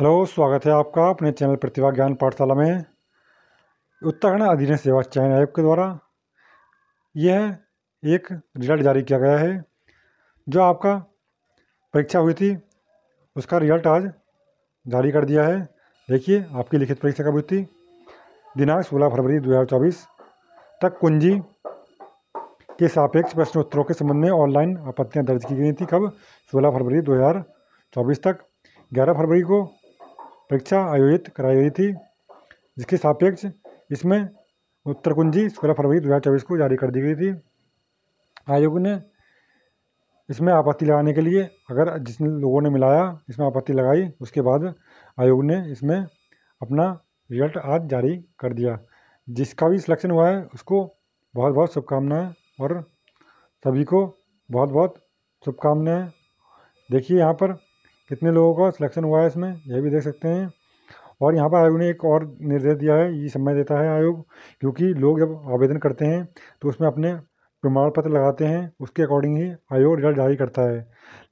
hello स्वागत है आपका अपने चैनल प्रतिभा ज्ञान पाठशाला में उत्तराखंड अधीन सेवा चयन आयोग के द्वारा यह एक रिजल्ट जारी किया गया है जो आपका परीक्षा हुई थी उसका रिजल्ट आज जारी कर दिया है देखिए आपकी लिखित परीक्षा कब हुई थी दिनांक 16 फरवरी 2024 तक कुंजी के सापेक्ष प्रश्नोत्तरों के संबंध में ऑनलाइन आपत्तियाँ दर्ज की गई थी कब सोलह फरवरी दो तक ग्यारह फरवरी को परीक्षा आयोजित कराई गई थी जिसके सापेक्ष इसमें उत्तर कुंजी सोलह फरवरी दो हज़ार चौबीस को जारी कर दी गई थी आयोग ने इसमें आपत्ति लगाने के लिए अगर जिस लोगों ने मिलाया इसमें आपत्ति लगाई उसके बाद आयोग ने इसमें अपना रिजल्ट आज जारी कर दिया जिसका भी सिलेक्शन हुआ है उसको बहुत बहुत शुभकामनाएं और सभी को बहुत बहुत शुभकामनाएं देखिए यहाँ पर कितने लोगों का सिलेक्शन हुआ है इसमें यह भी देख सकते हैं और यहाँ पर आयोग ने एक और निर्देश दिया है ये समय देता है आयोग क्योंकि लोग जब आवेदन करते हैं तो उसमें अपने प्रमाण पत्र लगाते हैं उसके अकॉर्डिंग ही आयोग रिजल्ट जारी करता है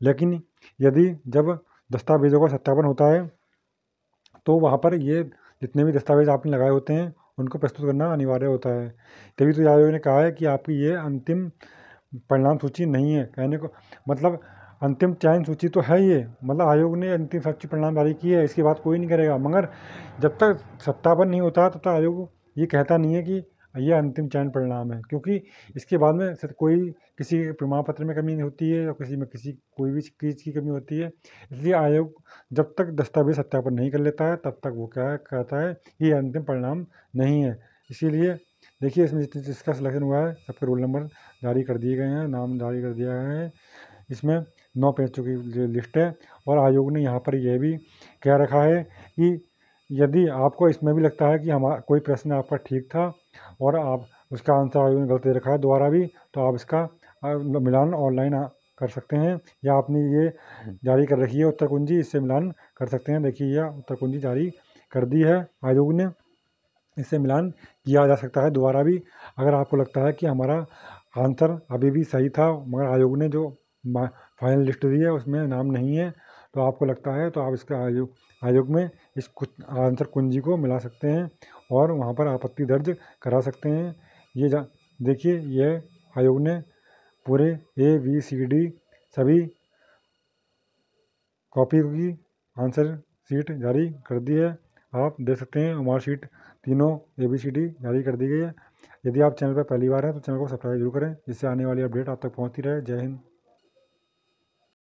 लेकिन यदि जब दस्तावेज़ों का सत्यापन होता है तो वहाँ पर ये जितने भी दस्तावेज आपने लगाए होते हैं उनको प्रस्तुत करना अनिवार्य होता है तभी तो आयोग ने कहा है कि आपकी ये अंतिम परिणाम सूची नहीं है कहने को मतलब अंतिम चयन सूची तो है ये मतलब आयोग ने अंतिम शैक्षिक परिणाम जारी की है इसके बाद कोई नहीं करेगा मगर जब तक सत्तापन नहीं होता तब तक आयोग ये कहता नहीं है कि यह अंतिम चयन परिणाम है क्योंकि इसके बाद में सर कोई किसी प्रमाण पत्र में कमी नहीं होती है या किसी में किसी कोई भी चीज़ की कमी होती है इसलिए आयोग जब तक दस्तावेज सत्यापन नहीं कर लेता है तब तक वो क्या कहता है ये अंतिम परिणाम नहीं है इसीलिए देखिए इसमें जिसका सिलेक्शन हुआ है सबके रोल नंबर जारी कर दिए गए हैं नाम जारी कर दिया है इसमें नौ पेजों की लिस्ट है और आयोग ने यहाँ पर यह भी कह रखा है कि यदि आपको इसमें भी लगता है कि हमारा कोई प्रश्न आपका ठीक था और आप उसका आंसर आयोग ने गलत दे रखा है दोबारा भी तो आप इसका मिलान ऑनलाइन कर सकते हैं या आपने ये जारी कर रखी है उत्तर कुंजी इससे मिलान कर सकते हैं देखिए यह उत्तर कुंजी जारी कर दी है आयोग ने इससे मिलान किया जा सकता है दोबारा भी अगर आपको लगता है कि हमारा आंसर अभी भी सही था मगर आयोग ने जो फाइनल लिस्ट दी है उसमें नाम नहीं है तो आपको लगता है तो आप इसका आयोग आयोग में इस कुछ आंसर कुंजी को मिला सकते हैं और वहाँ पर आपत्ति दर्ज करा सकते हैं ये जा देखिए यह आयोग ने पूरे ए बी सी डी सभी कॉपी की आंसर सीट जारी कर दी है आप देख सकते हैं हमारी सीट तीनों ए बी सी डी जारी कर दी गई है यदि आप चैनल पर पहली बार हैं तो चैनल को सब्सक्राइब जरूर करें जिससे आने वाली अपडेट आप तक पहुंचती रहे जय हिंद